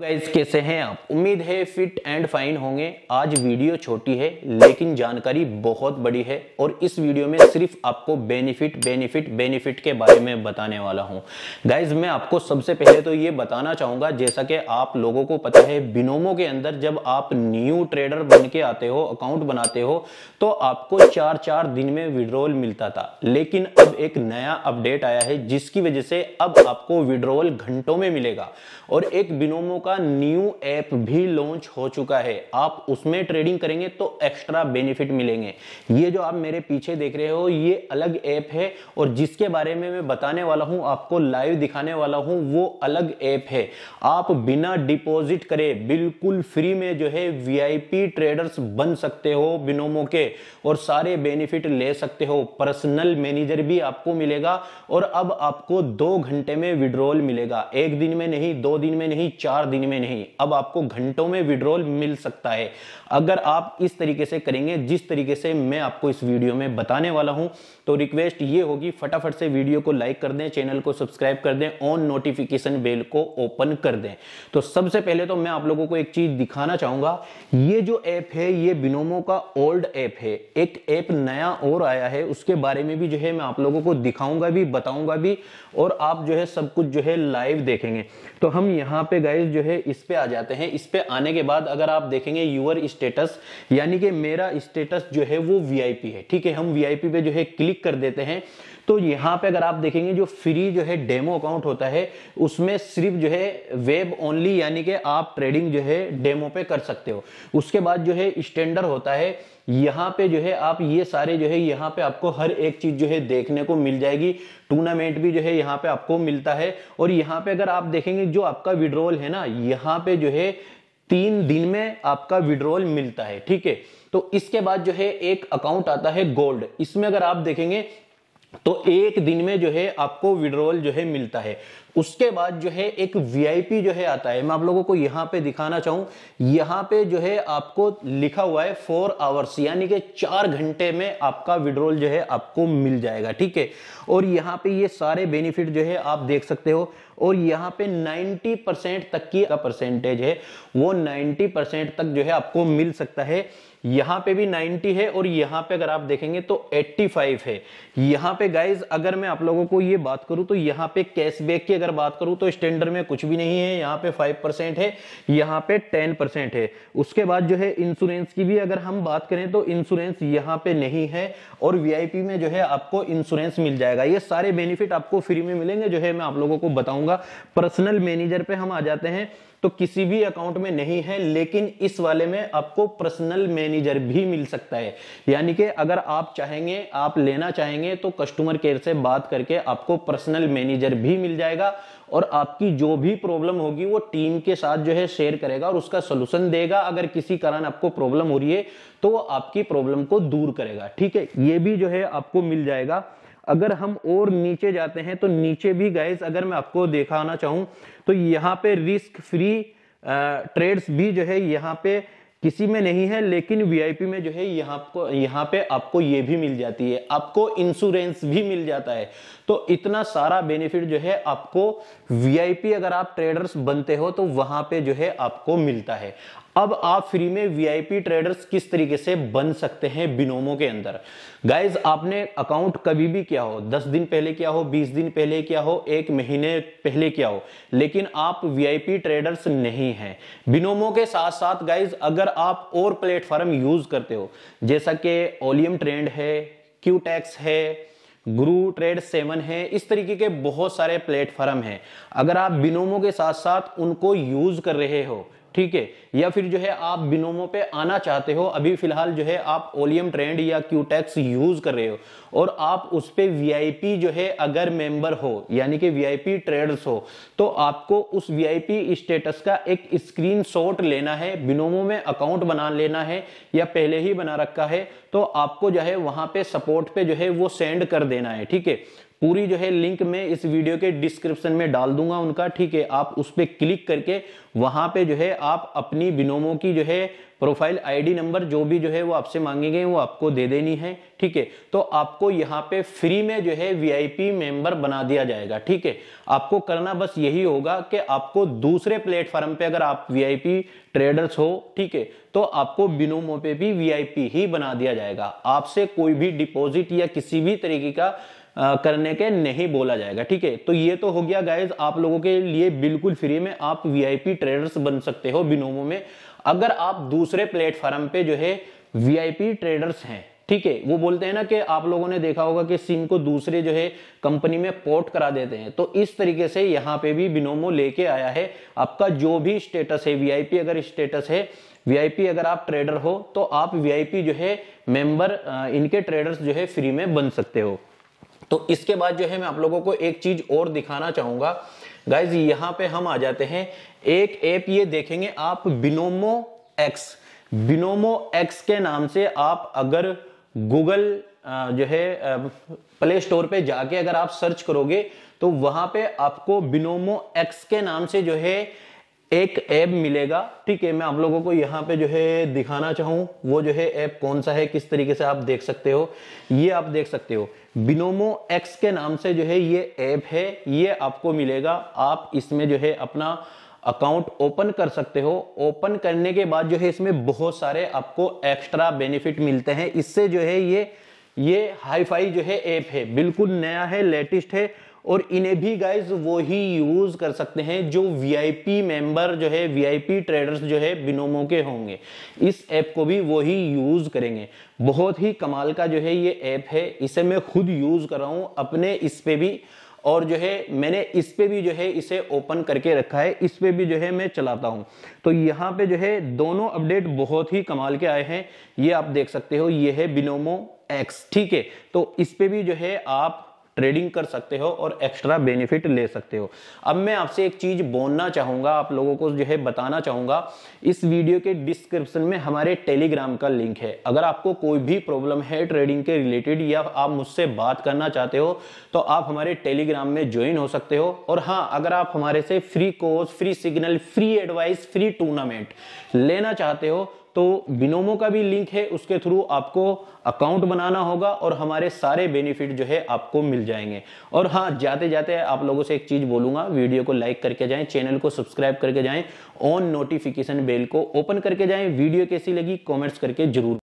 guys कैसे हैं आप उम्मीद है फिट एंड फाइन होंगे आज वीडियो छोटी है लेकिन जानकारी बहुत बड़ी है और इस वीडियो में सिर्फ आपको बेनिफिट बेनिफिट बेनिफिट के बारे में बताने वाला हूं गाइस मैं आपको सबसे पहले तो ये बताना चाहूंगा जैसा कि आप लोगों को पता है बिनोमो के अंदर जब आप न्यू ट्रेडर बन के आते हो अकाउंट बनाते हो तो आपको चार चार दिन में विड्रोवल मिलता था लेकिन अब एक नया अपडेट आया है जिसकी वजह से अब आपको विड्रोवल घंटों में मिलेगा और एक बिनोमो का आपका न्यू ऐप भी लॉन्च हो चुका है आप उसमें ट्रेडिंग करेंगे तो एक्स्ट्रा बेनिफिट मिलेंगे ये जो आप मेरे पीछे देख रहे हो ये अलग ऐप है और जिसके बारे में मैं बताने वाला हूं आपको लाइव दिखाने वाला हूं वो अलग ऐप है आप बिना डिपॉजिट करे बिल्कुल फ्री में जो है वीआईपी ट्रेडर्स बन सकते हो बिनोमो के और सारे बेनिफिट ले सकते हो पर्सनल मैनेजर भी आपको मिलेगा और अब आपको दो घंटे में विड्रॉल मिलेगा एक दिन में नहीं दो दिन में नहीं चार दिन में नहीं अब आपको घंटों में विड्रॉल मिल सकता है अगर आप इस तरीके से करेंगे जिस तरीके से मैं आपको इस वीडियो में बताने वाला हूं तो रिक्वेस्ट ये होगी फटाफट से वीडियो को लाइक कर दें चैनल को सब्सक्राइब कर दें ऑन नोटिफिकेशन बेल को ओपन कर दें तो सबसे पहले तो मैं आप लोगों को एक चीज दिखाना चाहूंगा ये जो ऐप है ये बिनोमो का ओल्ड ऐप है एक ऐप नया और आया है उसके बारे में भी जो है मैं आप लोगों को दिखाऊंगा भी बताऊंगा भी और आप जो है सब कुछ जो है लाइव देखेंगे तो हम यहाँ पे गाइज जो जो है इस पे आ जाते हैं इस पे आने के बाद अगर आप देखेंगे यूअर स्टेटस यानी कि मेरा स्टेटस जो है वो वीआईपी है ठीक है हम वीआईपी पे जो है क्लिक कर देते हैं तो यहाँ पे अगर आप देखेंगे जो फ्री जो है डेमो अकाउंट होता है उसमें सिर्फ जो है वेब ओनली यानी कि आप ट्रेडिंग जो है डेमो पे कर सकते हो उसके बाद जो है स्टैंडर्ड होता है यहाँ पे जो है आप ये सारे जो है यहाँ पे आपको हर एक चीज जो है देखने को मिल जाएगी टूर्नामेंट भी जो है यहाँ पे आपको मिलता है और यहाँ पे अगर आप देखेंगे जो आपका विड्रोवल है ना यहाँ पे जो है तीन दिन में आपका विड्रोवल मिलता है ठीक है तो इसके बाद जो है एक अकाउंट आता है गोल्ड इसमें अगर आप देखेंगे तो एक दिन में जो है आपको विड्रोवल जो है मिलता है उसके बाद जो है एक वीआईपी जो है आता है मैं आप लोगों को यहां पे दिखाना चाहूं यहां पे जो है आपको लिखा हुआ है फोर आवर्स यानी कि चार घंटे में आपका विड्रोल जो है आपको मिल जाएगा ठीक है और यहाँ पे ये सारे बेनिफिट जो है आप देख सकते हो और यहाँ पे 90 परसेंट तक की का परसेंटेज है वो 90 परसेंट तक जो है आपको मिल सकता है यहां पे भी 90 है और यहां पे अगर आप देखेंगे तो 85 है यहाँ पे गाइज अगर मैं आप लोगों को ये बात करूं तो यहाँ पे कैशबैक की अगर बात करूं तो स्टैंडर्ड में कुछ भी नहीं है यहाँ पे फाइव परसेंट है यहाँ पे टेन परसेंट है उसके बाद जो है इंश्योरेंस की भी अगर हम बात करें तो इंश्योरेंस यहाँ पे नहीं है और वीआईपी में जो है आपको इंश्योरेंस मिल जाएगा ये सारे बेनिफिट आपको फ्री में मिलेंगे जो है मैं आप लोगों को बताऊंगा पर्सनल मैनेजर पे हम आ जाते हैं तो किसी भी अकाउंट में नहीं है लेकिन इस वाले में आपको पर्सनल मैनेजर भी मिल सकता है यानी कि अगर आप चाहेंगे आप लेना चाहेंगे तो कस्टमर केयर से बात करके आपको पर्सनल मैनेजर भी मिल जाएगा और आपकी जो भी प्रॉब्लम होगी वो टीम के साथ जो है शेयर करेगा और उसका सोल्यूशन देगा अगर किसी कारण आपको प्रॉब्लम हो रही है तो वो आपकी प्रॉब्लम को दूर करेगा ठीक है ये भी जो है आपको मिल जाएगा अगर हम और नीचे जाते हैं तो नीचे भी गाइज अगर मैं आपको देखाना चाहूं तो यहाँ पे रिस्क फ्री ट्रेड्स भी जो है यहाँ पे किसी में नहीं है लेकिन वीआईपी में जो है यहाँ को यहाँ पे आपको ये भी मिल जाती है आपको इंश्योरेंस भी मिल जाता है तो इतना सारा बेनिफिट जो है आपको वीआईपी अगर आप ट्रेडर्स बनते हो तो वहां पे जो है आपको मिलता है अब आप फ्री में वीआईपी ट्रेडर्स किस तरीके से बन सकते हैं बिनोमो के अंदर गाइज आपने अकाउंट कभी भी किया हो दस दिन पहले किया हो बीस दिन पहले किया हो एक महीने पहले किया हो लेकिन आप वीआईपी ट्रेडर्स नहीं हैं बिनोमो के साथ साथ गाइज अगर आप और प्लेटफॉर्म यूज करते हो जैसा कि ओलियम ट्रेंड है क्यू टैक्स है ग्रु ट्रेड सेवन है इस तरीके के बहुत सारे प्लेटफॉर्म हैं अगर आप बिनोमो के साथ साथ उनको यूज कर रहे हो ठीक है या फिर जो है आप बिनोमो पे आना चाहते हो अभी फिलहाल जो है आप ओलियम ट्रेंड या क्यूटेक्स यूज कर रहे हो और आप उस पर वीआईपी जो है अगर मेंबर हो यानी कि वीआईपी ट्रेडर्स हो तो आपको उस वीआईपी स्टेटस का एक स्क्रीनशॉट लेना है बिनोमो में अकाउंट बना लेना है या पहले ही बना रखा है तो आपको जो है वहां पे सपोर्ट पे जो है वो सेंड कर देना है ठीक है पूरी जो है लिंक में इस वीडियो के डिस्क्रिप्शन में डाल दूंगा उनका ठीक है आप उस पर क्लिक करके वहां पे जो है आप अपनी बिनोमो की जो है प्रोफाइल आईडी नंबर जो भी जो है वो आपसे मांगेंगे वो आपको दे देनी है ठीक है तो आपको यहाँ पे फ्री में जो है वीआईपी मेंबर बना दिया जाएगा ठीक है आपको करना बस यही होगा कि आपको दूसरे प्लेटफॉर्म पे अगर आप वीआईपी ट्रेडर्स हो ठीक है तो आपको बिनोमो पे भी वीआईपी ही बना दिया जाएगा आपसे कोई भी डिपोजिट या किसी भी तरीके का करने के नहीं बोला जाएगा ठीक है तो ये तो हो गया गाइज आप लोगों के लिए बिल्कुल फ्री में आप वीआईपी ट्रेडर्स बन सकते हो बिनोमो में अगर आप दूसरे प्लेटफॉर्म पे जो है वीआईपी ट्रेडर्स हैं ठीक है वो बोलते हैं ना कि आप लोगों ने देखा होगा कि सिम को दूसरे जो है कंपनी में पोर्ट करा देते हैं तो इस तरीके से यहाँ पे भी बिनोमो लेके आया है आपका जो भी स्टेटस है वीआईपी अगर स्टेटस है वीआईपी अगर आप ट्रेडर हो तो आप वीआईपी जो है मेंबर इनके ट्रेडर्स जो है फ्री में बन सकते हो तो इसके बाद जो है मैं आप लोगों को एक चीज और दिखाना चाहूंगा गाइज यहां पे हम आ जाते हैं एक ऐप ये देखेंगे आप बिनोमो एक्स बिनोमो एक्स के नाम से आप अगर गूगल जो है प्ले स्टोर पे जाके अगर आप सर्च करोगे तो वहां पे आपको बिनोमो एक्स के नाम से जो है एक ऐप मिलेगा ठीक है मैं आप लोगों को यहाँ पे जो है दिखाना चाहूँ वो जो है ऐप कौन सा है किस तरीके से आप देख सकते हो ये आप देख सकते हो बिनोमो एक्स के नाम से जो है ये ऐप है ये आपको मिलेगा आप इसमें जो है अपना अकाउंट ओपन कर सकते हो ओपन करने के बाद जो है इसमें बहुत सारे आपको एक्स्ट्रा बेनिफिट मिलते हैं इससे जो है ये ये हाईफाई जो है ऐप है बिल्कुल नया है लेटेस्ट है और इन्हें भी गाइज वो ही यूज कर सकते हैं जो वीआईपी मेंबर जो है वीआईपी ट्रेडर्स जो है बिनोमो के होंगे इस ऐप को भी वो ही यूज करेंगे बहुत ही कमाल का जो है ये ऐप है इसे मैं खुद यूज कर रहा हूँ अपने इस पे भी और जो है मैंने इस पे भी जो है इसे ओपन करके रखा है इस पे भी जो है मैं चलाता हूँ तो यहाँ पे जो है दोनों अपडेट बहुत ही कमाल के आए हैं ये आप देख सकते हो ये है बिनोमो एक्स ठीक है तो इस पे भी जो है आप ट्रेडिंग कर सकते हो और एक्स्ट्रा बेनिफिट ले सकते हो अब मैं आपसे एक चीज बोलना चाहूंगा आप लोगों को जो है बताना चाहूंगा इस वीडियो के डिस्क्रिप्शन में हमारे टेलीग्राम का लिंक है अगर आपको कोई भी प्रॉब्लम है ट्रेडिंग के रिलेटेड या आप मुझसे बात करना चाहते हो तो आप हमारे टेलीग्राम में ज्वाइन हो सकते हो और हाँ अगर आप हमारे से free course free signal free advice free tournament लेना चाहते हो तो बिनोमो का भी लिंक है उसके थ्रू आपको अकाउंट बनाना होगा और हमारे सारे बेनिफिट जो है आपको मिल जाएंगे और हाँ जाते जाते आप लोगों से एक चीज बोलूंगा वीडियो को लाइक करके जाएं चैनल को सब्सक्राइब करके जाएं ऑन नोटिफिकेशन बेल को ओपन करके जाएं वीडियो कैसी लगी कमेंट्स करके जरूर